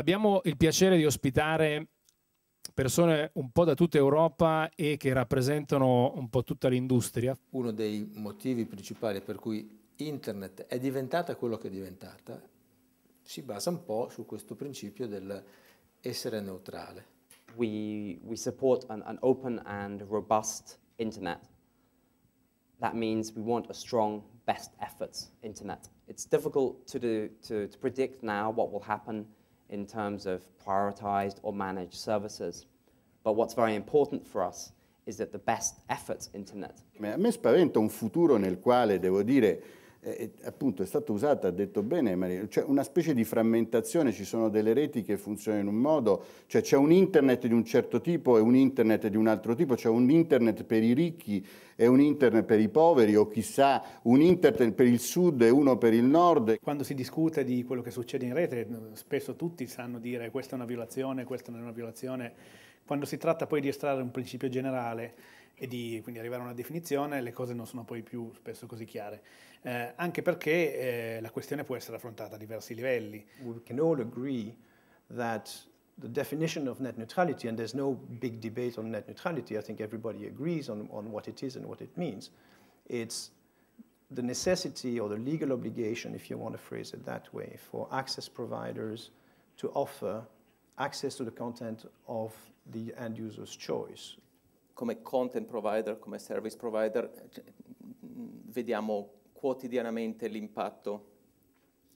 Abbiamo il piacere di ospitare persone un po' da tutta Europa e che rappresentano un po' tutta l'industria. Uno dei motivi principali per cui internet è diventata quello che è diventata si basa un po' su questo principio dell'essere neutrale. We, we support an, an open and robust internet. That means we want a strong best efforts internet. It's difficult to, do, to, to predict now what will happen in terms of prioritized or managed services. But what's very important for us is that the best efforts internet. A me un futuro nel quale, devo dire, Eh, eh, appunto è stata usata, ha detto bene Maria, cioè una specie di frammentazione, ci sono delle reti che funzionano in un modo, cioè c'è un internet di un certo tipo e un internet di un altro tipo, c'è un internet per i ricchi e un internet per i poveri o chissà un internet per il sud e uno per il nord. Quando si discute di quello che succede in rete, spesso tutti sanno dire questa è una violazione, questa non è una violazione, quando si tratta poi di estrarre un principio generale e di quindi arrivare a una definizione, le cose non sono poi più spesso così chiare, eh, anche perché eh, la questione può essere affrontata a diversi livelli. We can all agree that the definition of net neutrality, and there's no big debate on net neutrality, I think everybody agrees on, on what it is and what it means, it's the necessity or the legal obligation, if you want to phrase it that way, for access providers to offer access to the content of the end user's choice come content provider, come service provider, cioè, vediamo quotidianamente l'impatto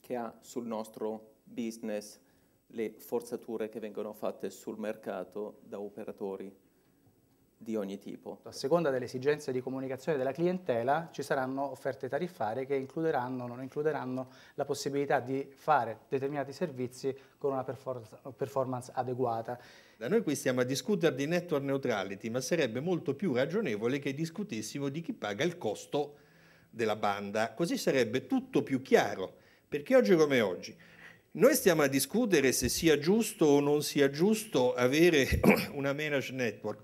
che ha sul nostro business le forzature che vengono fatte sul mercato da operatori di ogni tipo. A seconda delle esigenze di comunicazione della clientela ci saranno offerte tariffarie che includeranno o non includeranno la possibilità di fare determinati servizi con una performance adeguata. Da noi qui stiamo a discutere di network neutrality, ma sarebbe molto più ragionevole che discutessimo di chi paga il costo della banda. Così sarebbe tutto più chiaro, perché oggi come oggi noi stiamo a discutere se sia giusto o non sia giusto avere una managed network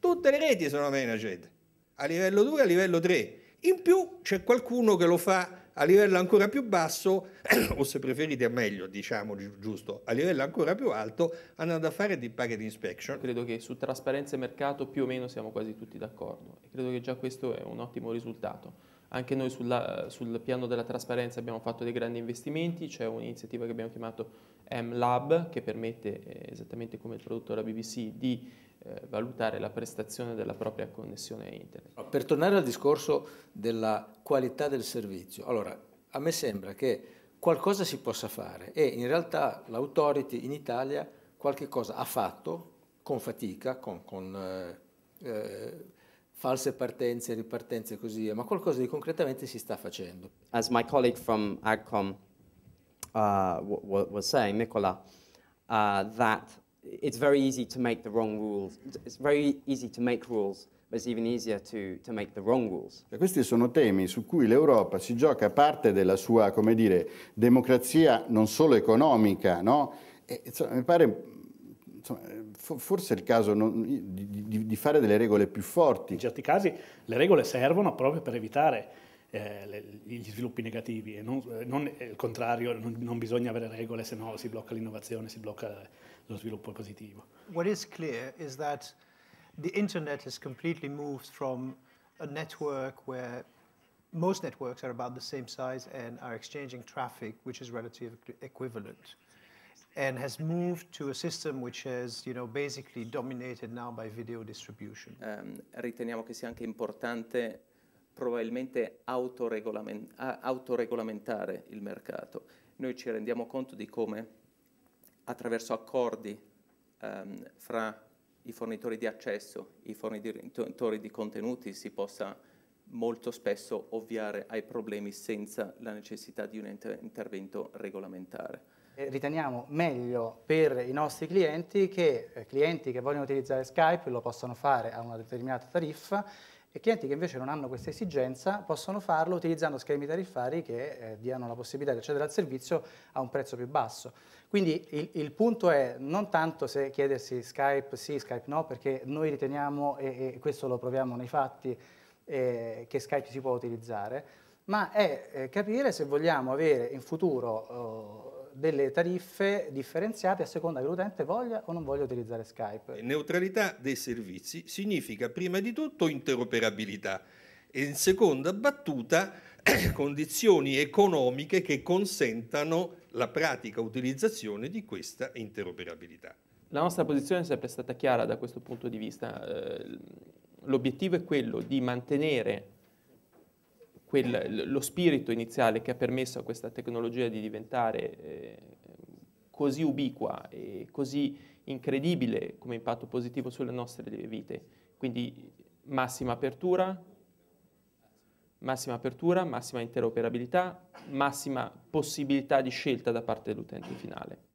Tutte le reti sono managed, a livello 2 a livello 3. In più c'è qualcuno che lo fa a livello ancora più basso, o se preferite meglio, diciamo giusto, a livello ancora più alto, andando a fare di packet inspection. Credo che su trasparenza e mercato più o meno siamo quasi tutti d'accordo e credo che già questo è un ottimo risultato. Anche noi sulla, sul piano della trasparenza abbiamo fatto dei grandi investimenti, c'è un'iniziativa che abbiamo chiamato M-Lab che permette, eh, esattamente come il prodotto della BBC, di eh, valutare la prestazione della propria connessione a internet. Per tornare al discorso della qualità del servizio, allora a me sembra che qualcosa si possa fare e in realtà l'authority in Italia qualche cosa ha fatto con fatica, con, con eh, eh false partenze, ripartenze e così via, ma qualcosa di concretamente si sta facendo. As my colleague from AgCom Uh, was saying, Nicola, uh, that it's very easy to make the wrong rules. It's very easy to make rules but it's even easier To, to Questi sono temi su cui l'Europa si gioca parte della sua, come dire, democrazia non solo economica, no? E, insomma, mi pare insomma, forse è il caso non, di, di, di fare delle regole più forti. In certi casi le regole servono proprio per evitare eh, gli sviluppi negativi e non, eh, non eh, il contrario, non, non, bisogna avere regole, se no si blocca l'innovazione, si blocca lo sviluppo positivo. What is clear is that the internet has completely moved from a network where most networks are about the same size and are exchanging traffic which is relatively equivalent and has moved to a system which is you know, basically dominated now by video distribution. Um, riteniamo che sia anche importante probabilmente autoregolament autoregolamentare il mercato. Noi ci rendiamo conto di come attraverso accordi ehm, fra i fornitori di accesso, i fornitori di contenuti si possa molto spesso ovviare ai problemi senza la necessità di un inter intervento regolamentare. Riteniamo meglio per i nostri clienti che eh, clienti che vogliono utilizzare Skype lo possano fare a una determinata tariffa e clienti che invece non hanno questa esigenza possono farlo utilizzando schemi tariffari che eh, diano la possibilità di accedere al servizio a un prezzo più basso. Quindi il, il, punto è non tanto se chiedersi Skype sì, Skype no, perché noi riteniamo, e, e questo lo proviamo nei fatti, eh, che Skype si può utilizzare, ma è eh, capire se vogliamo avere in futuro oh, delle tariffe differenziate a seconda che l'utente voglia o non voglia utilizzare Skype. Eh, neutralità dei servizi significa prima di tutto interoperabilità e in seconda battuta condizioni economiche che consentano la pratica utilizzazione di questa interoperabilità. La nostra posizione è sempre stata chiara da questo punto di vista. Eh, l'obiettivo è quello di mantenere quel, lo spirito iniziale che ha permesso a questa tecnologia di diventare eh, così ubiqua e così incredibile come impatto positivo sulle nostre vite. Quindi massima apertura, massima apertura, massima interoperabilità, massima possibilità di scelta da parte dell'utente finale.